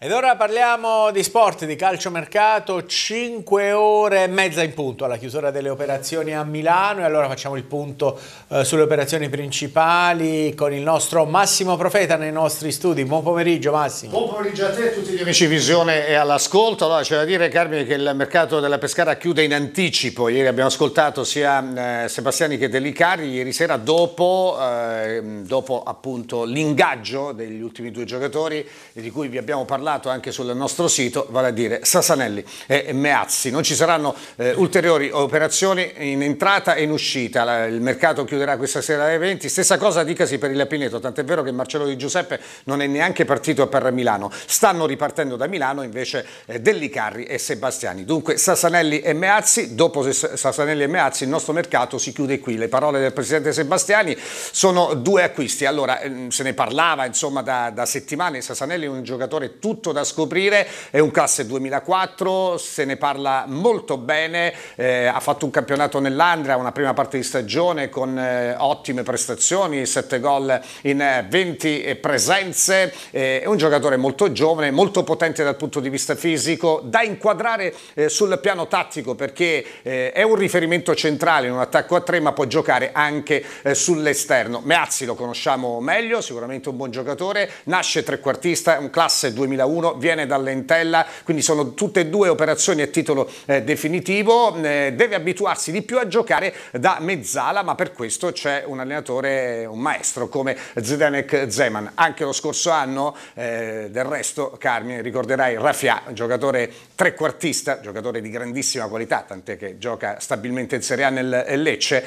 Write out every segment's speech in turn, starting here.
Ed ora parliamo di sport, di calciomercato, 5 ore e mezza in punto alla chiusura delle operazioni a Milano e allora facciamo il punto eh, sulle operazioni principali con il nostro Massimo Profeta nei nostri studi. Buon pomeriggio Massimo. Buon pomeriggio a te e a tutti gli amici Visione e all'ascolto. Allora c'è da dire Carmine che il mercato della Pescara chiude in anticipo, ieri abbiamo ascoltato sia eh, Sebastiani che Delicari, ieri sera dopo, eh, dopo appunto l'ingaggio degli ultimi due giocatori di cui vi abbiamo parlato parlato anche sul nostro sito, vale a dire Sasanelli e Meazzi. Non ci saranno eh, ulteriori operazioni in entrata e in uscita, La, il mercato chiuderà questa sera alle 20, stessa cosa dicasi per il Pineto, tant'è vero che Marcello Di Giuseppe non è neanche partito per Milano, stanno ripartendo da Milano invece eh, Dellicarri e Sebastiani. Dunque Sasanelli e Meazzi, dopo Sasanelli e Meazzi il nostro mercato si chiude qui, le parole del Presidente Sebastiani sono due acquisti, allora ehm, se ne parlava insomma da, da settimane, Sasanelli è un giocatore tutto tutto da scoprire, è un classe 2004, se ne parla molto bene, eh, ha fatto un campionato nell'Andria, una prima parte di stagione con eh, ottime prestazioni, 7 gol in 20 eh, eh, presenze, eh, è un giocatore molto giovane, molto potente dal punto di vista fisico, da inquadrare eh, sul piano tattico perché è un riferimento centrale in un attacco a 3 ma può giocare anche sull'esterno. Meazzi lo conosciamo meglio, sicuramente un buon giocatore, nasce trequartista, un classe 2001 uno viene da Lentella, quindi sono tutte e due operazioni a titolo eh, definitivo, eh, deve abituarsi di più a giocare da mezzala, ma per questo c'è un allenatore, eh, un maestro come Zdenek Zeman. Anche lo scorso anno, eh, del resto, Carmine, ricorderai Rafia, giocatore trequartista, giocatore di grandissima qualità, tant'è che gioca stabilmente in Serie A nel eh, Lecce,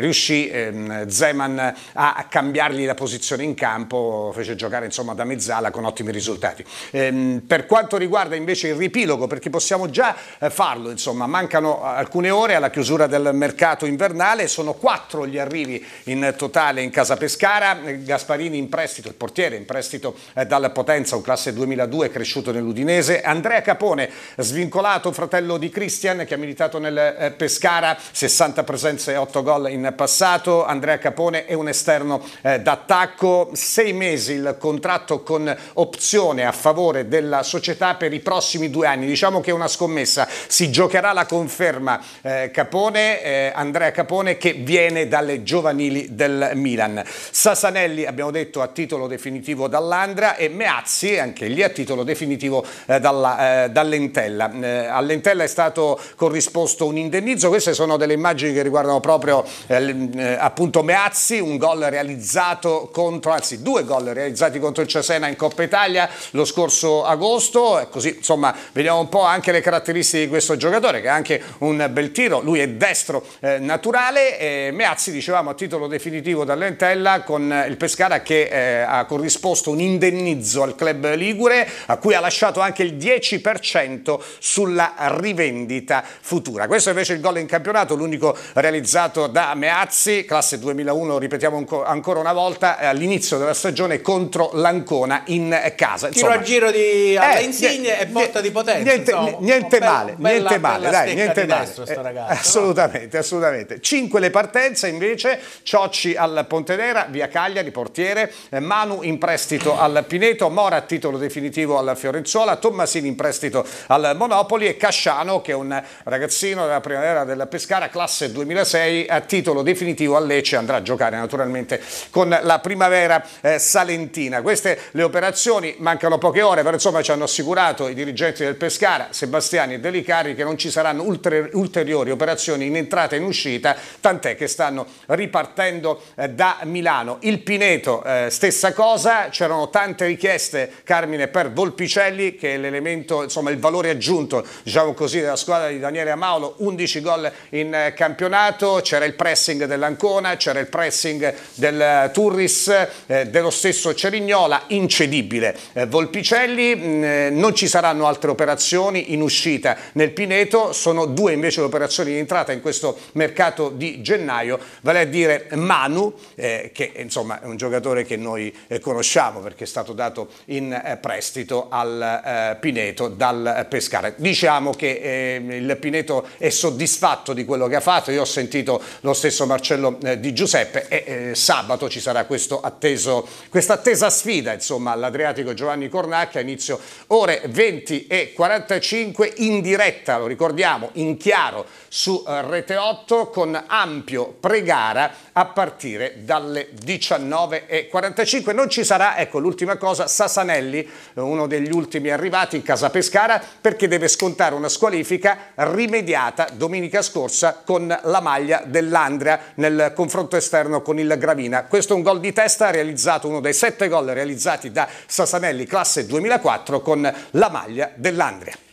riuscì ehm, Zeman a, a cambiargli la posizione in campo, fece giocare insomma da mezzala con ottimi risultati. Ehm, per quanto riguarda invece il ripilogo, perché possiamo già eh, farlo, insomma, mancano alcune ore alla chiusura del mercato invernale, sono quattro gli arrivi in totale in Casa Pescara, eh, Gasparini in prestito, il portiere in prestito eh, dalla Potenza, un classe 2002 cresciuto nell'Udinese, Andrea Capone svincolato, fratello di Christian che ha militato nel eh, Pescara, 60 presenze e 8 gol in passato, Andrea Capone è un esterno eh, d'attacco, sei mesi il contratto con opzione a favore favore della società per i prossimi due anni. Diciamo che è una scommessa, si giocherà la conferma eh, Capone, eh, Andrea Capone che viene dalle giovanili del Milan. Sasanelli abbiamo detto a titolo definitivo dall'Andra e Meazzi anche lì a titolo definitivo eh, dalla, eh, dall'Entella. Eh, a Lentella è stato corrisposto un indennizzo, queste sono delle immagini che riguardano proprio eh, appunto Meazzi, un gol realizzato contro, anzi due gol realizzati contro il Cesena in Coppa Italia lo scorso scorso agosto, così insomma vediamo un po' anche le caratteristiche di questo giocatore che ha anche un bel tiro, lui è destro eh, naturale, e Meazzi dicevamo a titolo definitivo dall'Entella con eh, il Pescara che eh, ha corrisposto un indennizzo al club Ligure a cui ha lasciato anche il 10% sulla rivendita futura. Questo invece è il gol in campionato, l'unico realizzato da Meazzi, classe 2001, ripetiamo ancora una volta, eh, all'inizio della stagione contro l'Ancona in eh, casa. Insomma, giro di alla eh, Insigne e porta di potenza. Niente, insomma, niente bella, male, bella, niente bella male, dai, niente male. Destro, eh, assolutamente, assolutamente. 5 le partenze invece, Ciocci al Pontedera, via Caglia di portiere, eh, Manu in prestito al Pineto, Mora a titolo definitivo al Fiorenzuola, Tommasini in prestito al Monopoli e Casciano che è un ragazzino della primavera della Pescara, classe 2006, a titolo definitivo a Lecce andrà a giocare naturalmente con la primavera eh, salentina. Queste le operazioni, mancano poche poche ore, però insomma ci hanno assicurato i dirigenti del Pescara, Sebastiani e Delicari, che non ci saranno ulteriori operazioni in entrata e in uscita, tant'è che stanno ripartendo eh, da Milano. Il Pineto, eh, stessa cosa, c'erano tante richieste, Carmine, per Volpicelli, che è l'elemento, insomma il valore aggiunto, diciamo così, della squadra di Daniele Amaolo, 11 gol in eh, campionato, c'era il pressing dell'Ancona, c'era il pressing del Turris, dello stesso Cerignola, incedibile. Volpicelli Ponticelli, mm, eh, non ci saranno altre operazioni in uscita nel Pineto, sono due invece le operazioni in entrata in questo mercato di gennaio, vale a dire Manu, eh, che insomma è un giocatore che noi eh, conosciamo perché è stato dato in prestito al Pineto dal Pescara. Diciamo che il Pineto è soddisfatto di quello che ha fatto, io ho sentito lo stesso Marcello Di Giuseppe e sabato ci sarà questa attesa sfida insomma all'Adriatico Giovanni Cornaro Iraq a inizio ore 20 e 45 in diretta, lo ricordiamo, in chiaro su eh, Rete 8 con ampio pregara a partire dalle 19.45. Non ci sarà, ecco l'ultima cosa, Sasanelli, eh, uno degli ultimi arrivati in casa Pescara perché deve scontare una squalifica rimediata domenica scorsa con la maglia dell'Andrea nel confronto esterno con il Gravina. Questo è un gol di testa realizzato, uno dei sette gol realizzati da Sasanelli, classe 2004 con la maglia dell'Andria.